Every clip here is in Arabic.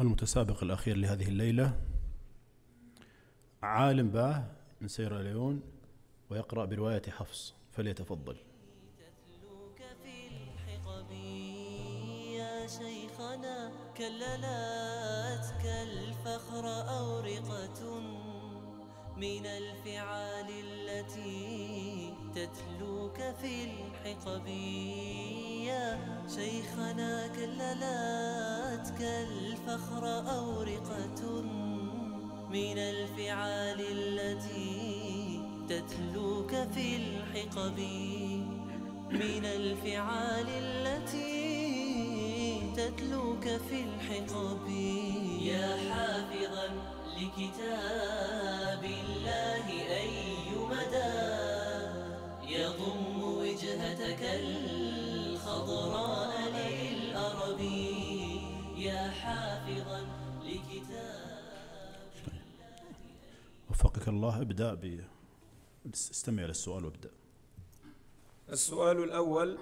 المتسابق الأخير لهذه الليلة عالم باه من اليون ويقرأ برواية حفص فليتفضل تتلوك في الحقب يا شيخنا كللاتك الفخر أورقة من الفعال التي تتلوك في الحقب يا شيخنا كللاتك الفخر أورقة من الفعال التي تتلوك في الحقب من الفعال التي تتلوك في الحقب يا حافظا لكتاب الله الخضراء يا حافظا لكتاب وفقك الله ابدأ ب استمع للسؤال وابدأ السؤال الأول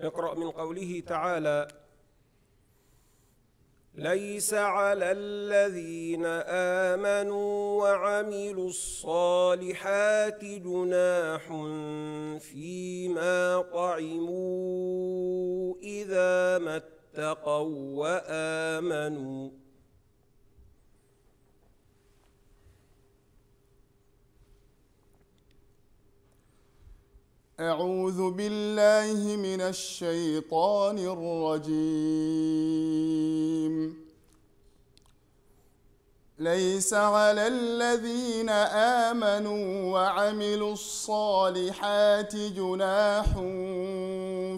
اقرأ من قوله تعالى ليس على الذين آمنوا وعملوا الصالحات جناح فيما طعموا إذا ما اتقوا وآمنوا أعوذ بالله من الشيطان الرجيم ليس على الذين آمنوا وعملوا الصالحات جناح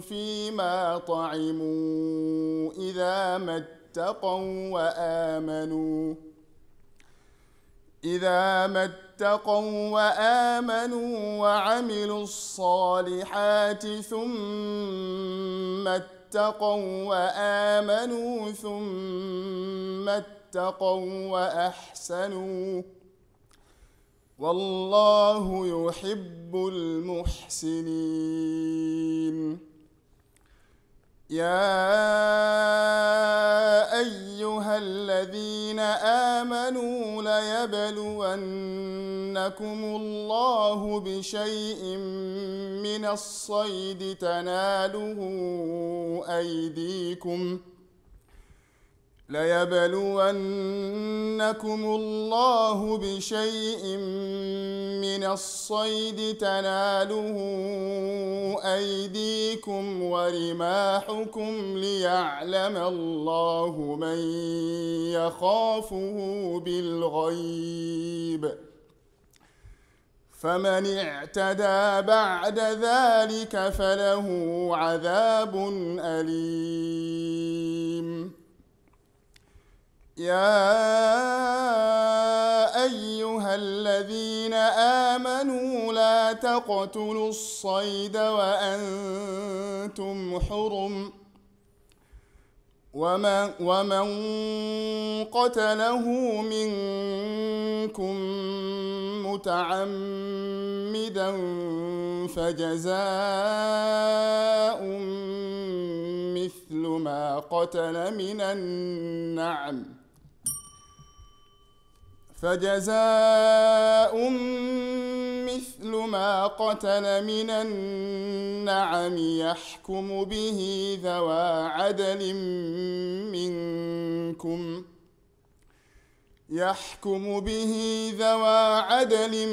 فيما طعموا إذا ما اتقوا وآمنوا إذا ما اتقوا اتقوا وامنوا وعملوا الصالحات ثم اتقوا وامنوا ثم اتقوا واحسنوا والله يحب المحسنين يا أيها الذين آمنوا ليبلونكم الله بشيء من الصيد تناله أيديكم ۖ ليبلونكم الله بشيء من الصيد تناله أيديكم ورماحكم ليعلم الله من يخافه بالغيب فمن اعتدى بعد ذلك فله عذاب أليم يا أيها الذين آمنوا لا تقتلوا الصيد وأنتم حرم ومن, ومن قتله منكم متعمدا فجزاء مثل ما قتل من النعم ۖ فجزاء مثل ما قتل من النعم يحكم به ذوى عدل منكم ۖ يحكم به ذوى عدل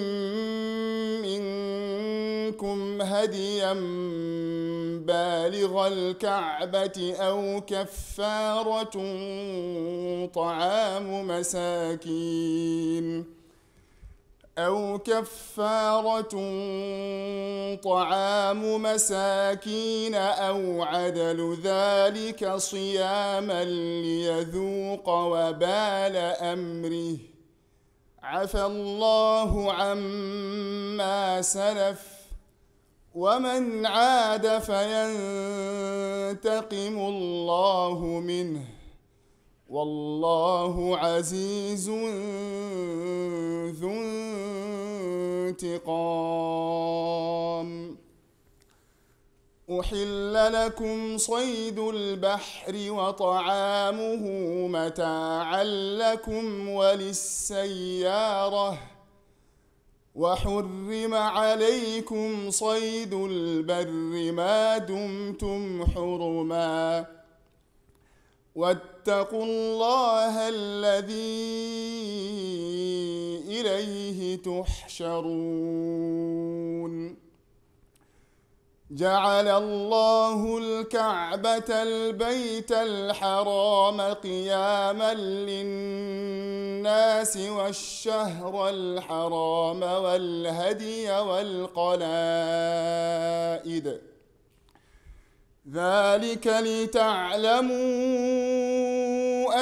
منكم هديا بالغ الكعبة أو كفارة طعام مساكين أو كفارة طعام مساكين أو عدل ذلك صياما ليذوق وبال أمره عفى الله عما سلف ومن عاد فينتقم الله منه والله عزيز ذو انتقام احل لكم صيد البحر وطعامه متاعا لكم وللسياره وحرم عليكم صيد البر ما دمتم حرماً واتقوا الله الذي إليه تحشرون جعل الله الكعبة البيت الحرام قياما للناس والشهر الحرام والهدي والقلائد ۖ ذلك لتعلموا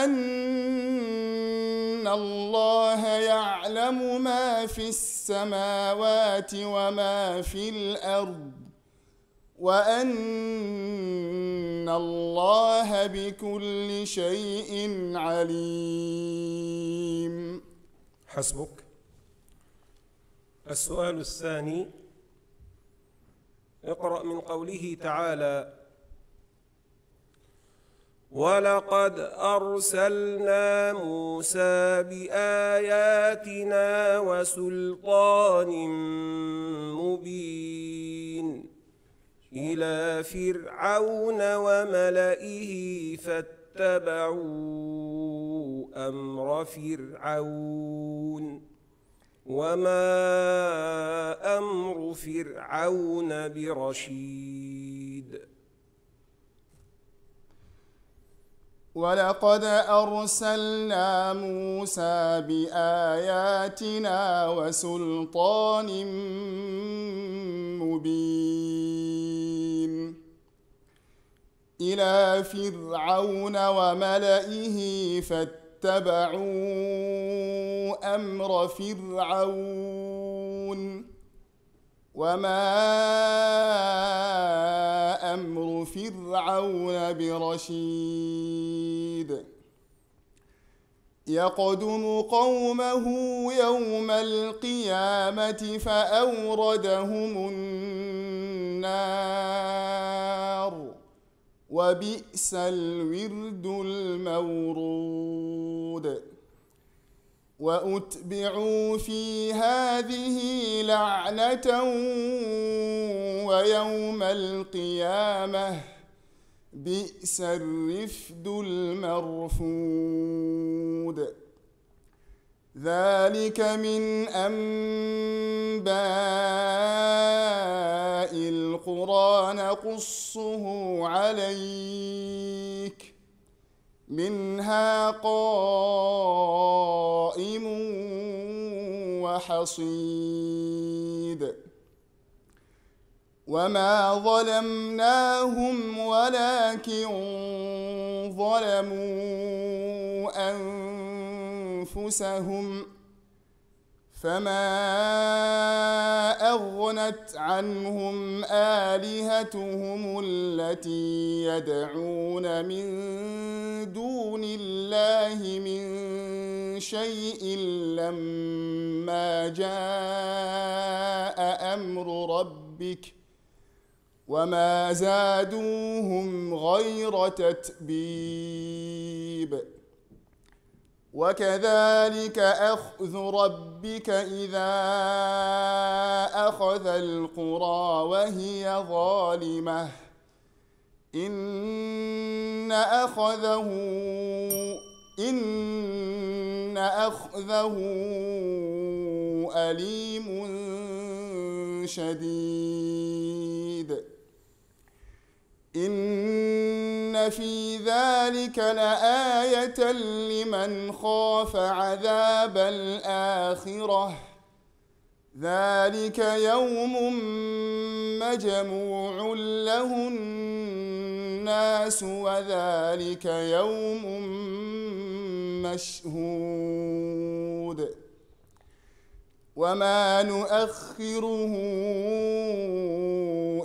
أن الله يعلم ما في السماوات وما في الأرض وأن الله بكل شيء عليم حسبك السؤال الثاني اقرأ من قوله تعالى وَلَقَدْ أَرْسَلْنَا مُوسَى بِآيَاتِنَا وَسُلْطَانٍ مُبِينٍ إِلَى فِرْعَوْنَ وَمَلَئِهِ فَاتَّبَعُوا أَمْرَ فِرْعَوْنَ وَمَا أَمْرُ فِرْعَوْنَ بِرَشِيدٍ ولقد أرسلنا موسى بآياتنا وسلطان مبين إلى فرعون وملئه فاتبعوا أمر فرعون وما امر فرعون برشيد يقدم قومه يوم القيامه فاوردهم النار وبئس الورد المورود واتبعوا في هذه لعنه ويوم القيامه بئس الرفد المرفود ذلك من انباء القرى نقصه عليك منها قائم وحصيد وما ظلمناهم ولكن ظلموا أنفسهم فما أغنت عنهم آلهتهم التي يدعون من دون الله من شيء لما جاء أمر ربك وما زادوهم غير تتبيب وكذلك أخذ ربك إذا أخذ القرى وهي ظالمة إن أخذه إن أخذه أليم شديد إن في ذلك لآية لمن خاف عذاب الآخرة ذلك يوم مجموع له الناس وذلك يوم مشهود وما نؤخره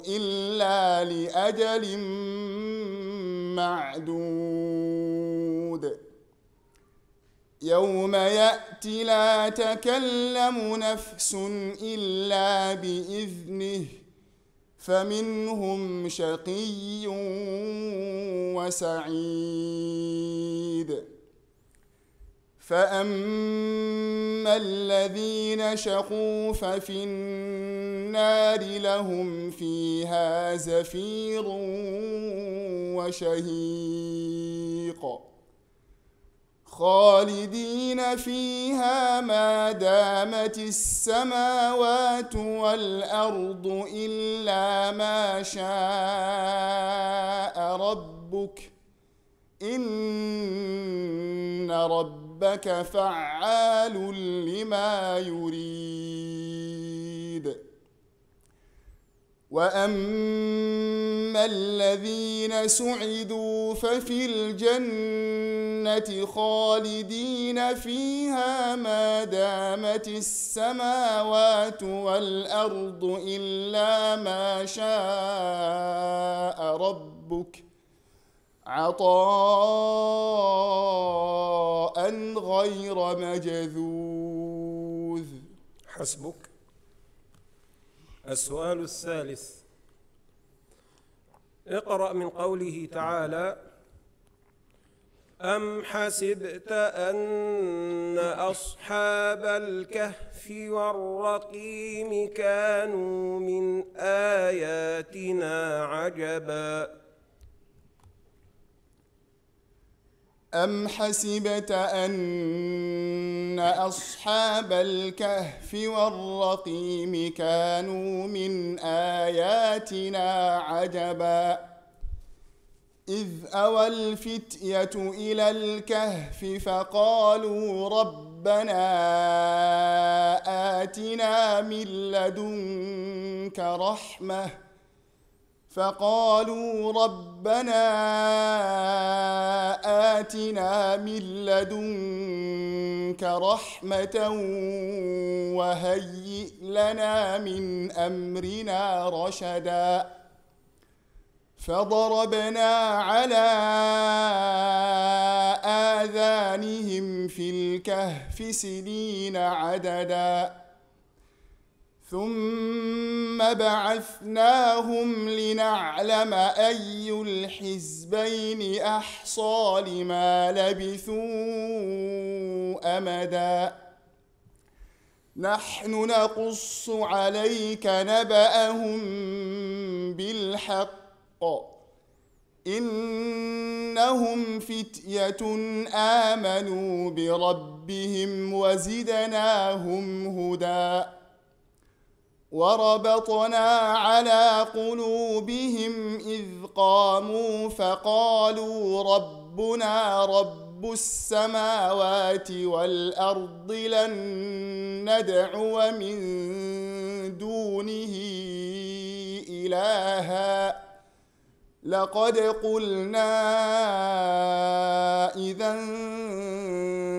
إلا لأجل معدود يوم ياتي لا تكلم نفس الا باذنه فمنهم شقي وسعيد فأما الذين شقوا ففي النار لهم فيها زفير وشهيق خالدين فيها ما دامت السماوات والأرض إلا ما شاء ربك إن ربك ربك فعال لما يريد واما الذين سعدوا ففي الجنه خالدين فيها ما دامت السماوات والارض الا ما شاء ربك عطاء غير مجذوذ حسبك السؤال الثالث اقرأ من قوله تعالى أم حسبت أن أصحاب الكهف والرقيم كانوا من آياتنا عجباً أم حسبت أن أصحاب الكهف والرقيم كانوا من آياتنا عجبا إذ أوى الفتية إلى الكهف فقالوا ربنا آتنا من لدنك رحمةً فقالوا ربنا آتنا من لدنك رحمة وهيئ لنا من أمرنا رشدا فضربنا على آذانهم في الكهف سنين عددا ثم بعثناهم لنعلم أي الحزبين أحصى لما لبثوا أمدا نحن نقص عليك نبأهم بالحق إنهم فتية آمنوا بربهم وزدناهم هدى وربطنا على قلوبهم اذ قاموا فقالوا ربنا رب السماوات والارض لن ندعو من دونه الها لقد قلنا اذا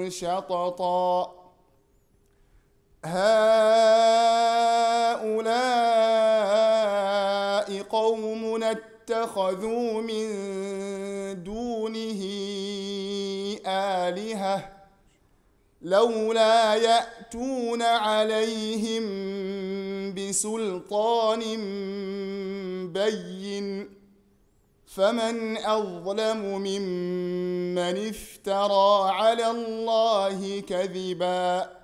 شططا هؤلاء قوم اتخذوا من دونه آلهة لولا يأتون عليهم بسلطان بين فمن أظلم ممن افترى على الله كذباً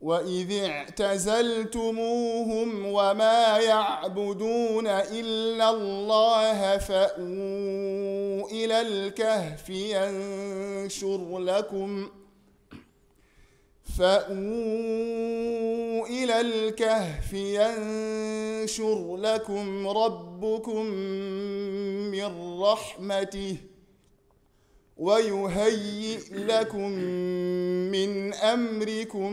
وإذ اعتزلتموهم وما يعبدون إلا الله فأووا إلى الكهف ينشر لكم فأووا إلى الكهف ينشر لكم ربكم من رحمته ۖ ويهيئ لكم من امركم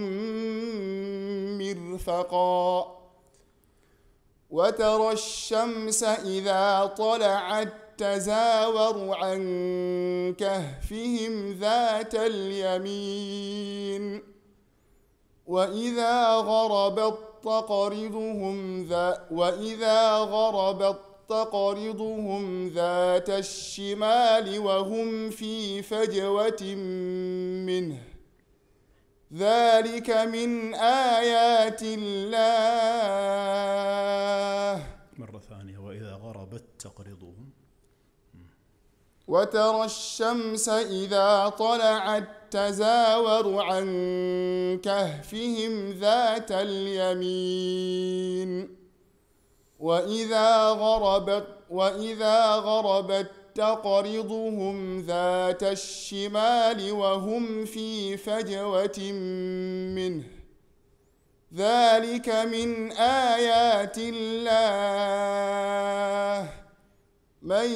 مرفقا وترى الشمس اذا طلعت تزاور عن كهفهم ذات اليمين واذا غربت تقرضهم ذا واذا غربت تقرضهم ذات الشمال وهم في فجوة منه ذلك من آيات الله مرة ثانية وإذا غربت تقرضهم وترى الشمس إذا طلعت تزاور عن كهفهم ذات اليمين وإذا غربت وإذا غربت تقرضهم ذات الشمال وهم في فجوة منه ذلك من آيات الله من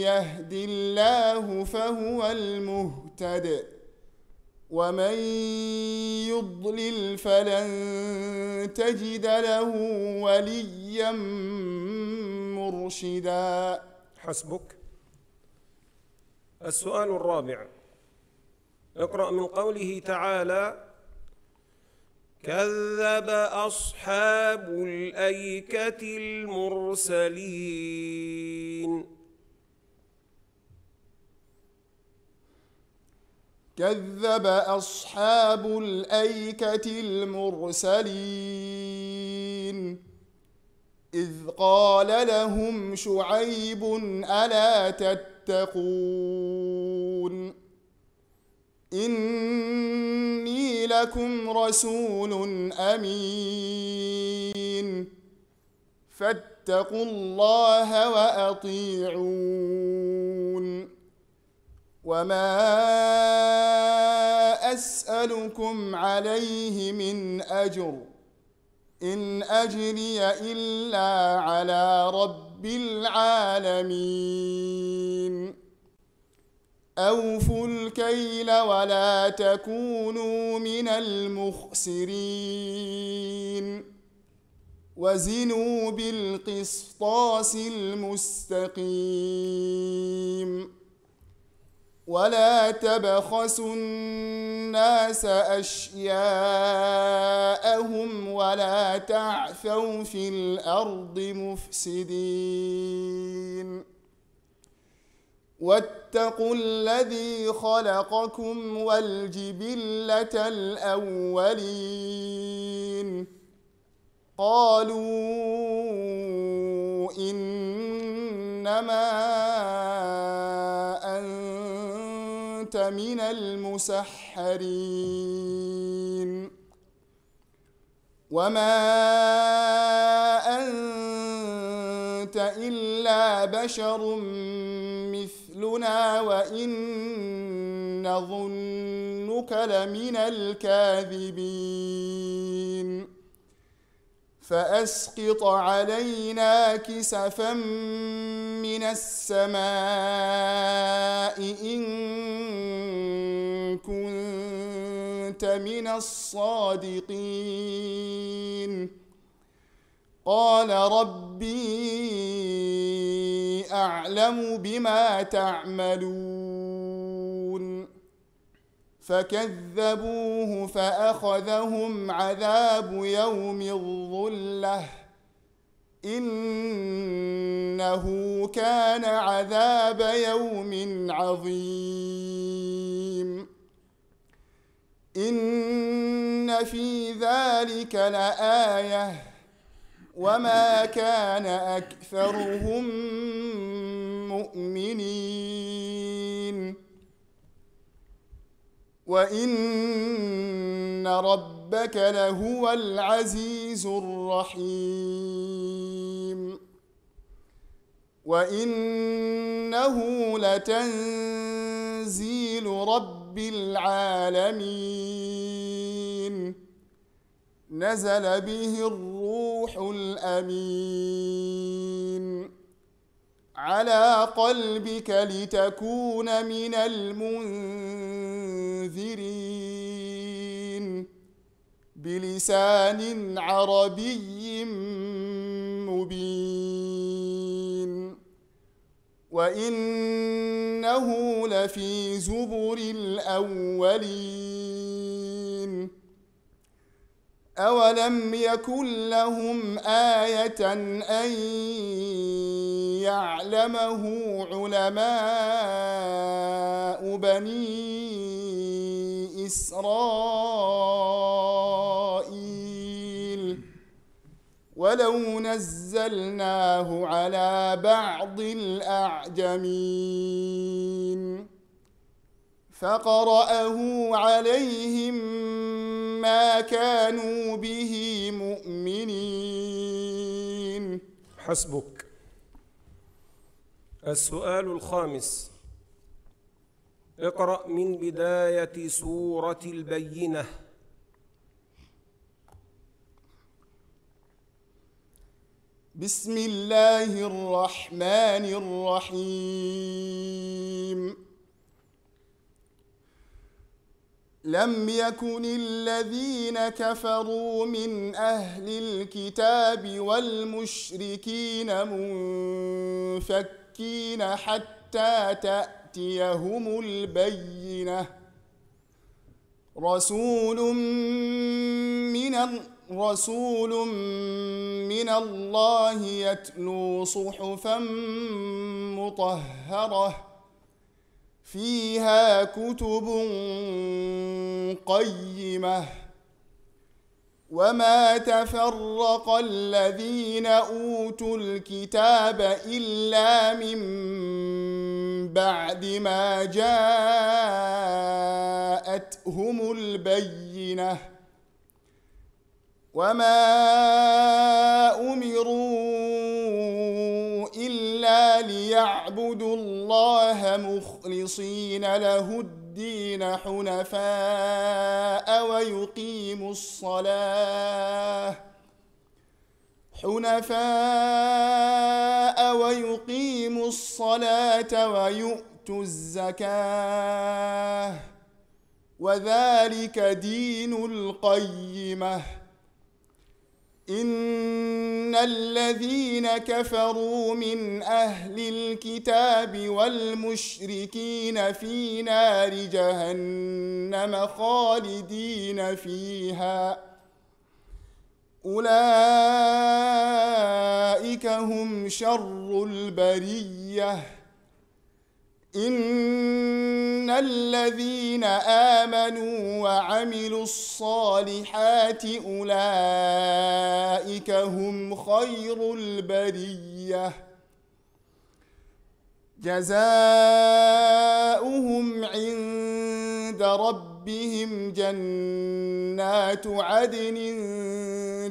يهد الله فهو المهتدئ ومن يضلل فلن تجد له وليا مرشدا حسبك السؤال الرابع اقرا من قوله تعالى كذب اصحاب الايكه المرسلين كذب أصحاب الأيكة المرسلين إذ قال لهم شعيب ألا تتقون إني لكم رسول أمين فاتقوا الله وأطيعون وما اسالكم عليه من اجر ان اجري الا على رب العالمين اوفوا الكيل ولا تكونوا من المخسرين وزنوا بالقسطاس المستقيم ولا تبخسوا الناس أشياءهم ولا تعثوا في الأرض مفسدين واتقوا الذي خلقكم والجبلة الأولين قالوا إنما من المسحرين وما أنت إلا بشر مثلنا وإن نظنك لمن الكاذبين فاسقط علينا كسفا من السماء ان كنت من الصادقين قال ربي اعلم بما تعملون فكذبوه فاخذهم عذاب يوم الظله انه كان عذاب يوم عظيم ان في ذلك لايه وما كان اكثرهم مؤمنين وإن ربك لهو العزيز الرحيم وإنه لتنزيل رب العالمين نزل به الروح الأمين على قلبك لتكون من المنذرين بلسان عربي مبين وانه لفي زبر الاولين اولم يكن لهم ايه ان يعلمه علماء بني إسرائيل ولو نزلناه على بعض الأعجمين فقرأه عليهم ما كانوا به مؤمنين حسبك السؤال الخامس اقرأ من بداية سورة البينة بسم الله الرحمن الرحيم لم يكن الذين كفروا من أهل الكتاب والمشركين منفكين مسكين حتى تأتيهم البينة رسول من رسول من الله يتلو صحفا مطهره فيها كتب قيمه وما تفرق الذين اوتوا الكتاب الا من بعد ما جاءتهم البينه وما امروا الا ليعبدوا الله مخلصين له الدين الدين حنفاء ويقيم الصلاة حنفاء ويقيموا الصلاة ويؤتوا الزكاة وذلك دين القيمه ان الذين كفروا من اهل الكتاب والمشركين في نار جهنم خالدين فيها اولئك هم شر البريه إن الذين آمنوا وعملوا الصالحات أولئك هم خير البرية جزاؤهم عند ربهم ربهم جنات عدن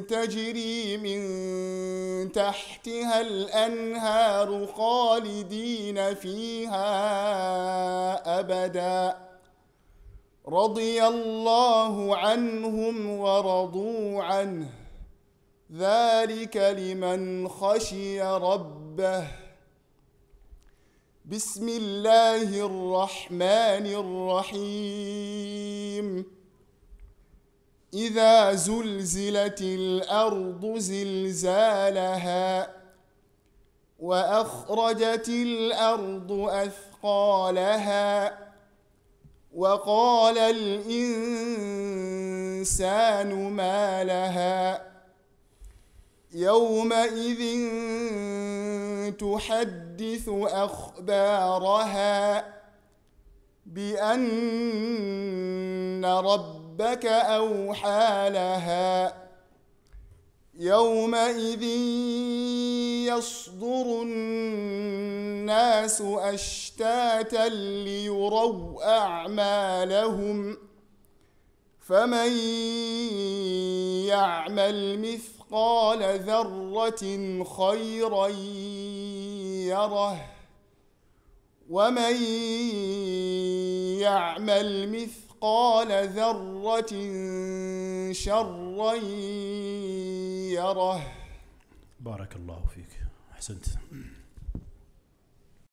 تجري من تحتها الانهار خالدين فيها ابدا رضي الله عنهم ورضوا عنه ذلك لمن خشي ربه بسم الله الرحمن الرحيم اذا زلزلت الارض زلزالها واخرجت الارض اثقالها وقال الانسان ما لها يومئذ تحدث تحدث أخبارها بأن ربك أوحى لها يومئذ يصدر الناس أشتاتا ليروا أعمالهم فمن يعمل مثل مثقال ذرة خيرا يره ومن يعمل مثقال ذرة شرا يره بارك الله فيك أحسنت